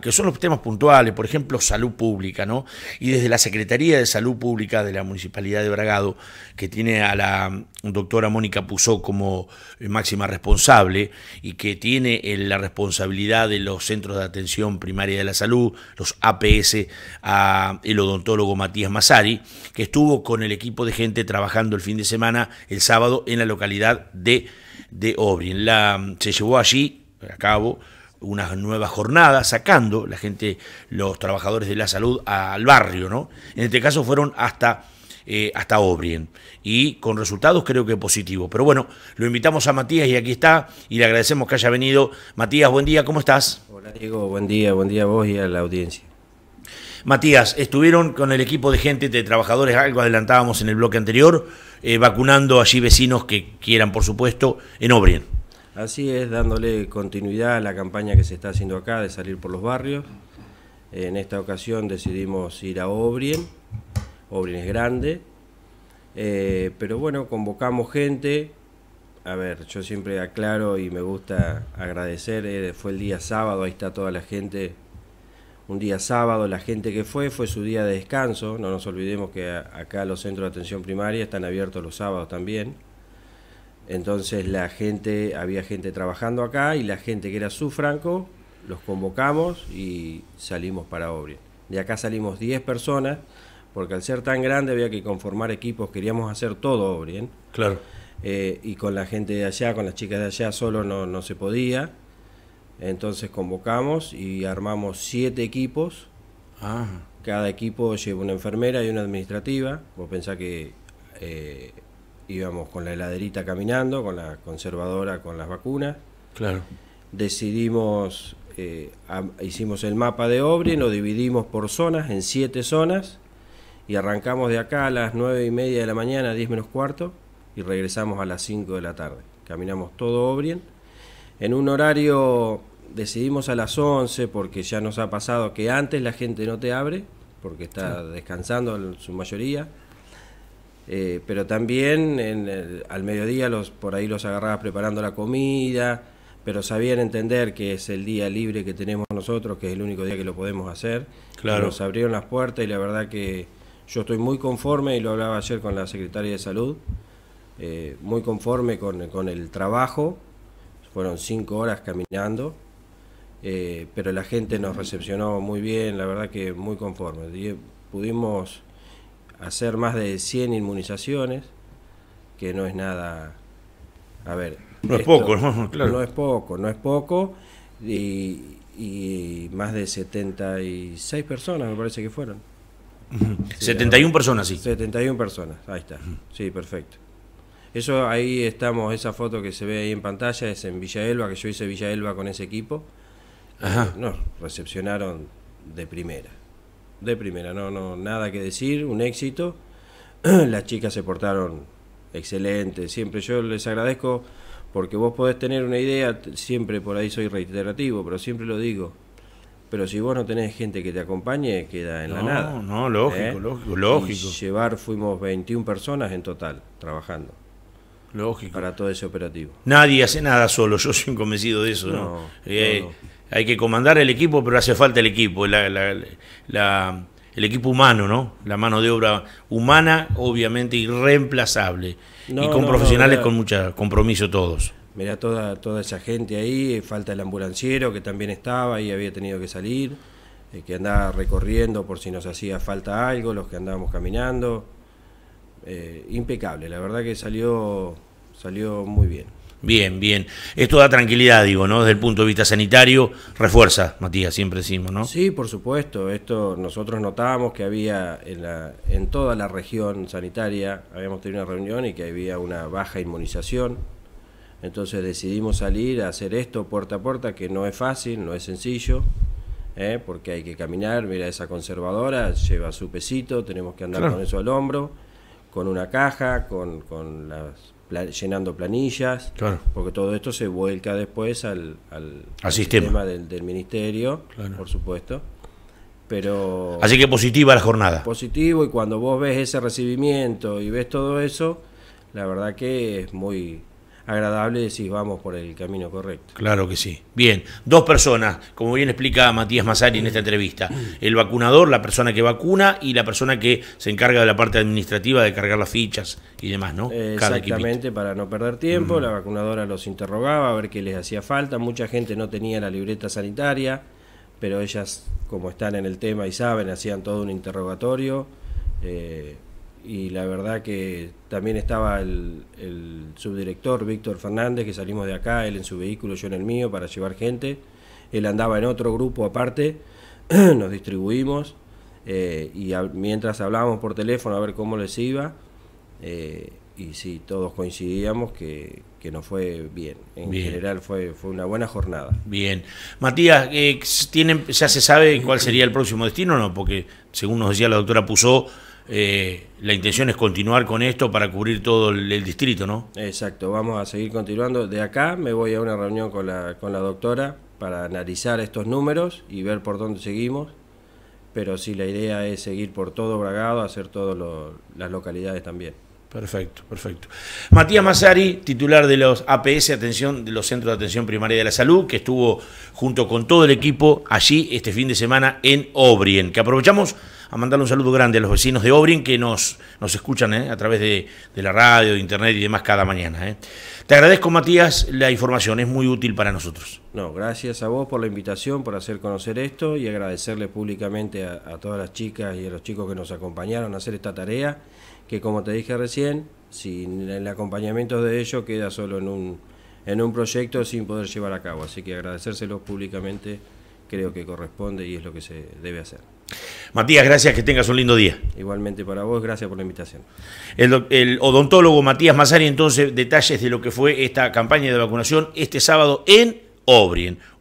que son los temas puntuales, por ejemplo, salud pública, ¿no? Y desde la Secretaría de Salud Pública de la Municipalidad de Bragado, que tiene a la mm, doctora Mónica Puzó como eh, máxima responsable y que tiene eh, la responsabilidad de los centros de atención primaria de la salud, los APS, a el odontólogo Matías Masari que estuvo con el equipo de gente trabajando el fin de semana, el sábado, en la localidad de, de Obrien. Mm, se llevó allí, a cabo, unas nuevas jornadas, sacando la gente, los trabajadores de la salud al barrio, ¿no? En este caso fueron hasta, eh, hasta Obrien y con resultados creo que positivos. Pero bueno, lo invitamos a Matías y aquí está y le agradecemos que haya venido. Matías, buen día, ¿cómo estás? Hola Diego, buen día, buen día a vos y a la audiencia. Matías, estuvieron con el equipo de gente, de trabajadores, algo adelantábamos en el bloque anterior, eh, vacunando allí vecinos que quieran, por supuesto, en Obrien. Así es, dándole continuidad a la campaña que se está haciendo acá de salir por los barrios. En esta ocasión decidimos ir a Obrien, Obrien es grande, eh, pero bueno, convocamos gente. A ver, yo siempre aclaro y me gusta agradecer, eh, fue el día sábado, ahí está toda la gente. Un día sábado, la gente que fue, fue su día de descanso. No nos olvidemos que acá los centros de atención primaria están abiertos los sábados también. Entonces la gente, había gente trabajando acá y la gente que era su franco, los convocamos y salimos para Obrien. De acá salimos 10 personas, porque al ser tan grande había que conformar equipos, queríamos hacer todo Obrien. Claro. Eh, y con la gente de allá, con las chicas de allá, solo no, se podía. Entonces convocamos y armamos siete equipos. Ah. Cada equipo lleva una enfermera y una administrativa. Vos pensás que eh, íbamos con la heladerita caminando, con la conservadora, con las vacunas. Claro. Decidimos, eh, hicimos el mapa de Obrien, lo dividimos por zonas, en siete zonas, y arrancamos de acá a las nueve y media de la mañana, 10 menos cuarto, y regresamos a las 5 de la tarde. Caminamos todo Obrien. En un horario decidimos a las 11 porque ya nos ha pasado que antes la gente no te abre, porque está descansando su mayoría eh, pero también en al mediodía los, por ahí los agarrabas preparando la comida, pero sabían entender que es el día libre que tenemos nosotros, que es el único día que lo podemos hacer. Nos abrieron las puertas y la verdad que yo estoy muy conforme, y lo hablaba ayer con la secretaria de Salud, eh, muy conforme con, el trabajo. Fueron cinco horas caminando, eh, pero la gente nos recepcionó muy bien, la verdad que muy conforme. pudimos hacer más de 100 inmunizaciones, que no es nada... A ver... No es poco, no, No es poco, no es poco. Y, y más de 76 personas me parece que fueron. 71 personas, sí. 71 personas, ahí está. Sí, perfecto. Eso ahí estamos, esa foto que se ve ahí en pantalla es en Villa Elba, que yo hice Villa Elba con ese equipo. Ajá. Eh, Nos recepcionaron de primera de primera, no, no, nada que decir, un éxito. Las chicas se portaron excelentes, siempre yo les agradezco porque vos podés tener una idea, siempre por ahí soy reiterativo, pero siempre lo digo. Pero si vos no tenés gente que te acompañe, queda en la nada. No, lógico, ¿eh? lógico, lógico. Y llevar, fuimos 21 personas en total trabajando. Lógico. Para todo ese operativo. Nadie hace nada solo, yo soy convencido de eso. ¿no? no eh, hay que comandar el equipo, pero hace falta el equipo, el equipo humano, ¿no? La mano de obra humana, obviamente irreemplazable. y con profesionales con mucho compromiso todos. Mira toda, toda esa gente ahí, eh, falta el ambulanciero que también estaba y había tenido que salir, eh, que andaba recorriendo por si nos hacía falta algo, los que andábamos caminando. Eh, impecable, la verdad que salió, salió muy bien. Bien, bien. Esto da tranquilidad, digo, ¿no? Desde el punto de vista sanitario, refuerza, Matías, siempre decimos, ¿no? Sí, por supuesto. Esto nosotros notábamos que había en, la, en toda la región sanitaria, habíamos tenido una reunión y que había una baja inmunización. Entonces decidimos salir a hacer esto puerta a puerta, que no es fácil, no es sencillo, ¿eh? porque hay que caminar. Mira, esa conservadora lleva su pesito, tenemos que andar con eso al hombro, con una caja, con, con las llenando planillas, porque todo esto se vuelca después al, al, sistema. del, del ministerio, por supuesto. Pero Así que positiva la jornada. Positivo y cuando vos ves ese recibimiento y ves todo eso, la verdad que es muy, agradable decís, vamos por el camino correcto. Claro que sí. Bien, dos personas, como bien explica Matías Mazari en esta entrevista, el vacunador, la persona que vacuna y la persona que se encarga de la parte administrativa de cargar las fichas y demás, ¿no? Exactamente, para no perder tiempo, mm. la vacunadora los interrogaba a ver qué les hacía falta, mucha gente no tenía la libreta sanitaria, pero ellas, como están en el tema y saben, hacían todo un interrogatorio. Eh, y la verdad que también estaba el, subdirector Víctor Fernández, que salimos de acá, él en su vehículo, yo en el mío, para llevar gente. Él andaba en otro grupo aparte, nos distribuimos eh, y mientras hablábamos por teléfono a ver cómo les iba, eh, y sí, todos coincidíamos que, que nos fue bien. En general fue, fue una buena jornada. Bien. Matías, eh, ¿tienen, ¿ya se sabe cuál sería el próximo destino o no? Porque según nos decía la doctora Pusó, eh, la intención es continuar con esto para cubrir todo el, distrito, ¿no? Exacto, vamos a seguir continuando. De acá me voy a una reunión con la, doctora para analizar estos números y ver por dónde seguimos. Pero sí, la idea es seguir por todo Bragado, hacer todas las localidades también. Perfecto, perfecto. Matías Massari, titular de los APS, atención, de los Centros de Atención Primaria de la Salud, que estuvo junto con todo el equipo allí este fin de semana en Obrien, que aprovechamos a mandarle un saludo grande a los vecinos de Obrin que nos, nos escuchan ¿eh? a través de, la radio, de internet y demás cada mañana. ¿eh? Te agradezco, Matías, la información, es muy útil para nosotros. No, gracias a vos por la invitación, por hacer conocer esto y agradecerle públicamente a, todas las chicas y a los chicos que nos acompañaron a hacer esta tarea, que como te dije recién, sin el acompañamiento de ellos queda solo en un, en un proyecto sin poder llevar a cabo. Así que agradecérselo públicamente creo que corresponde y es lo que se debe hacer. Matías, gracias, que tengas un lindo día. Igualmente para vos, gracias por la invitación. El, odontólogo Matías Mazari, entonces, detalles de lo que fue esta campaña de vacunación este sábado en Obrien.